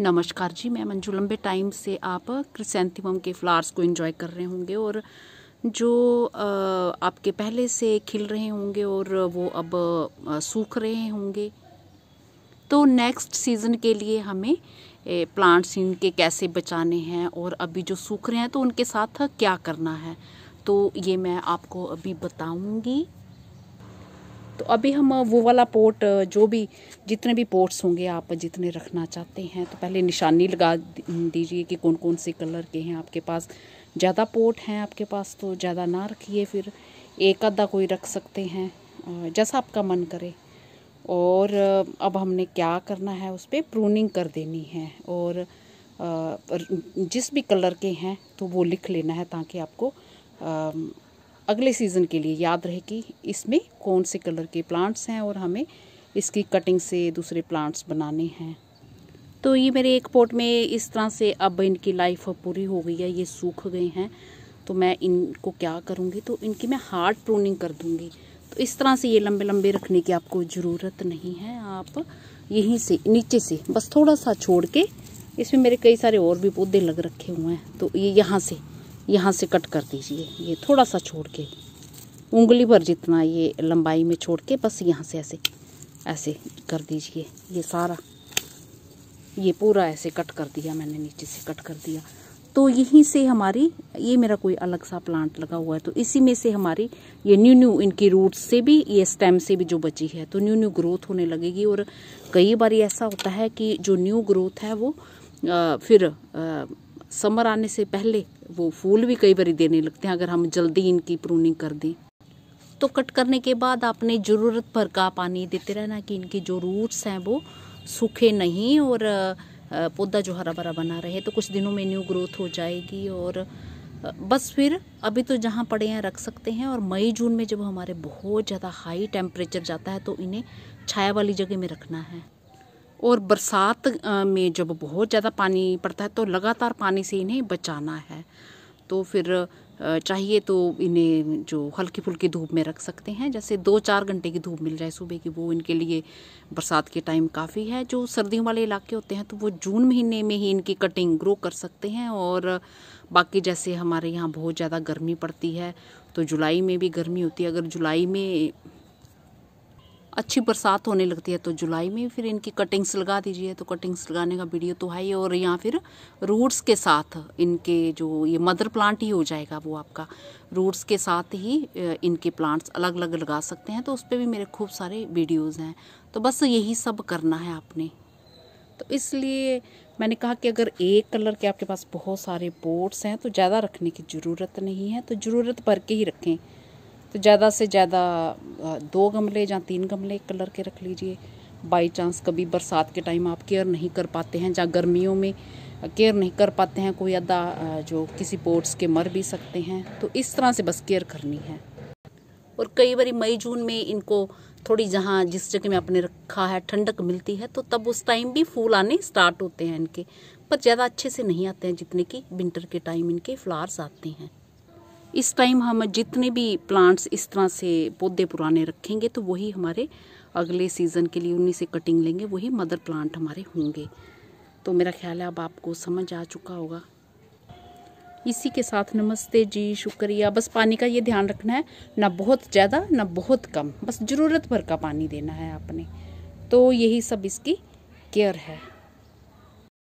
नमस्कार जी मैं मंजू लंबे टाइम से आप क्रिसेंथिमम के फ्लावर्स को एंजॉय कर रहे होंगे और जो आपके पहले से खिल रहे होंगे और वो अब सूख रहे होंगे तो नेक्स्ट सीज़न के लिए हमें प्लांट्स इनके कैसे बचाने हैं और अभी जो सूख रहे हैं तो उनके साथ क्या करना है तो ये मैं आपको अभी बताऊंगी तो अभी हम वो वाला पोर्ट जो भी जितने भी पोर्ट्स होंगे आप जितने रखना चाहते हैं तो पहले निशानी लगा दीजिए कि कौन कौन से कलर के हैं आपके पास ज़्यादा पोर्ट हैं आपके पास तो ज़्यादा ना रखिए फिर एक आधा कोई रख सकते हैं जैसा आपका मन करे और अब हमने क्या करना है उस पर प्रूनिंग कर देनी है और जिस भी कलर के हैं तो वो लिख लेना है ताकि आपको अगले सीज़न के लिए याद रहे कि इसमें कौन से कलर के प्लांट्स हैं और हमें इसकी कटिंग से दूसरे प्लांट्स बनाने हैं तो ये मेरे एक पॉट में इस तरह से अब इनकी लाइफ पूरी हो गई है ये सूख गए हैं तो मैं इनको क्या करूँगी तो इनकी मैं हार्ड प्रोनिंग कर दूँगी तो इस तरह से ये लंबे लंबे रखने की आपको ज़रूरत नहीं है आप यहीं से नीचे से बस थोड़ा सा छोड़ के इसमें मेरे कई सारे और भी पौधे लग रखे हुए हैं तो ये यहाँ से यहाँ से कट कर दीजिए ये थोड़ा सा छोड़ के उंगली भर जितना ये लंबाई में छोड़ के बस यहाँ से ऐसे ऐसे कर दीजिए ये सारा ये पूरा ऐसे कट कर दिया मैंने नीचे से कट कर दिया तो यहीं से हमारी ये मेरा कोई अलग सा प्लांट लगा हुआ है तो इसी में से हमारी ये न्यू न्यू इनकी रूट्स से भी ये स्टेम से भी जो बची है तो न्यू न्यू ग्रोथ होने लगेगी और कई बार ऐसा होता है कि जो न्यू ग्रोथ है वो आ, फिर आ, समर आने से पहले वो फूल भी कई बार देने लगते हैं अगर हम जल्दी इनकी प्रूनिंग कर दें तो कट करने के बाद आपने ज़रूरत भर का पानी देते रहना कि इनके जो रूट्स हैं वो सूखे नहीं और पौधा जो हरा भरा बना रहे तो कुछ दिनों में न्यू ग्रोथ हो जाएगी और बस फिर अभी तो जहाँ पड़े हैं रख सकते हैं और मई जून में जब हमारे बहुत ज़्यादा हाई टेम्परेचर जाता है तो इन्हें छाया वाली जगह में रखना है और बरसात में जब बहुत ज़्यादा पानी पड़ता है तो लगातार पानी से इन्हें बचाना है तो फिर चाहिए तो इन्हें जो हल्की फुल्की धूप में रख सकते हैं जैसे दो चार घंटे की धूप मिल जाए सुबह की वो इनके लिए बरसात के टाइम काफ़ी है जो सर्दियों वाले इलाके होते हैं तो वो जून महीने में ही इनकी कटिंग ग्रो कर सकते हैं और बाकी जैसे हमारे यहाँ बहुत ज़्यादा गर्मी पड़ती है तो जुलाई में भी गर्मी होती है अगर जुलाई में अच्छी बरसात होने लगती है तो जुलाई में फिर इनकी कटिंग्स लगा दीजिए तो कटिंग्स लगाने का वीडियो तो है ही और या फिर रूट्स के साथ इनके जो ये मदर प्लांट ही हो जाएगा वो आपका रूट्स के साथ ही इनके प्लांट्स अलग अलग लगा सकते हैं तो उस पर भी मेरे खूब सारे वीडियोज़ हैं तो बस यही सब करना है आपने तो इसलिए मैंने कहा कि अगर एक कलर के आपके पास बहुत सारे बोर्ड्स हैं तो ज़्यादा रखने की ज़रूरत नहीं है तो ज़रूरत भर के ही रखें तो ज़्यादा से ज़्यादा दो गमले या तीन गमले कलर के रख लीजिए बाई चांस कभी बरसात के टाइम आप केयर नहीं कर पाते हैं या गर्मियों में केयर नहीं कर पाते हैं कोई अदा जो किसी पोर्ट्स के मर भी सकते हैं तो इस तरह से बस केयर करनी है और कई बार मई जून में इनको थोड़ी जहाँ जिस जगह में आपने रखा है ठंडक मिलती है तो तब उस टाइम भी फूल आने स्टार्ट होते हैं इनके पर ज़्यादा अच्छे से नहीं आते हैं जितने कि विंटर के टाइम इनके फ्लावर्स आते हैं इस टाइम हम जितने भी प्लांट्स इस तरह से पौधे पुराने रखेंगे तो वही हमारे अगले सीज़न के लिए उन्हीं से कटिंग लेंगे वही मदर प्लांट हमारे होंगे तो मेरा ख्याल है अब आपको समझ आ चुका होगा इसी के साथ नमस्ते जी शुक्रिया बस पानी का ये ध्यान रखना है ना बहुत ज़्यादा ना बहुत कम बस ज़रूरत भर का पानी देना है आपने तो यही सब इसकी केयर है